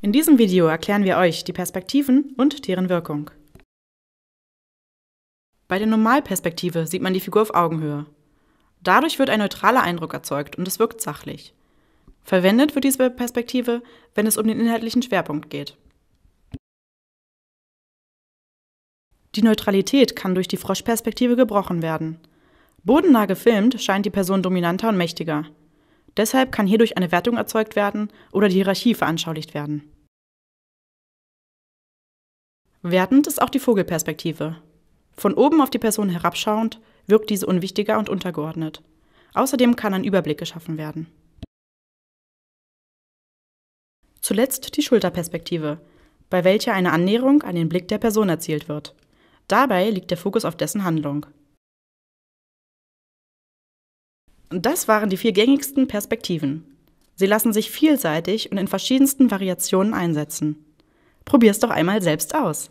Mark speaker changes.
Speaker 1: In diesem Video erklären wir euch die Perspektiven und deren Wirkung. Bei der Normalperspektive sieht man die Figur auf Augenhöhe. Dadurch wird ein neutraler Eindruck erzeugt und es wirkt sachlich. Verwendet wird diese Perspektive, wenn es um den inhaltlichen Schwerpunkt geht. Die Neutralität kann durch die Froschperspektive gebrochen werden. Bodennah gefilmt scheint die Person dominanter und mächtiger, Deshalb kann hierdurch eine Wertung erzeugt werden oder die Hierarchie veranschaulicht werden. Wertend ist auch die Vogelperspektive. Von oben auf die Person herabschauend wirkt diese unwichtiger und untergeordnet. Außerdem kann ein Überblick geschaffen werden. Zuletzt die Schulterperspektive, bei welcher eine Annäherung an den Blick der Person erzielt wird. Dabei liegt der Fokus auf dessen Handlung. Das waren die vier gängigsten Perspektiven. Sie lassen sich vielseitig und in verschiedensten Variationen einsetzen. Probier's doch einmal selbst aus.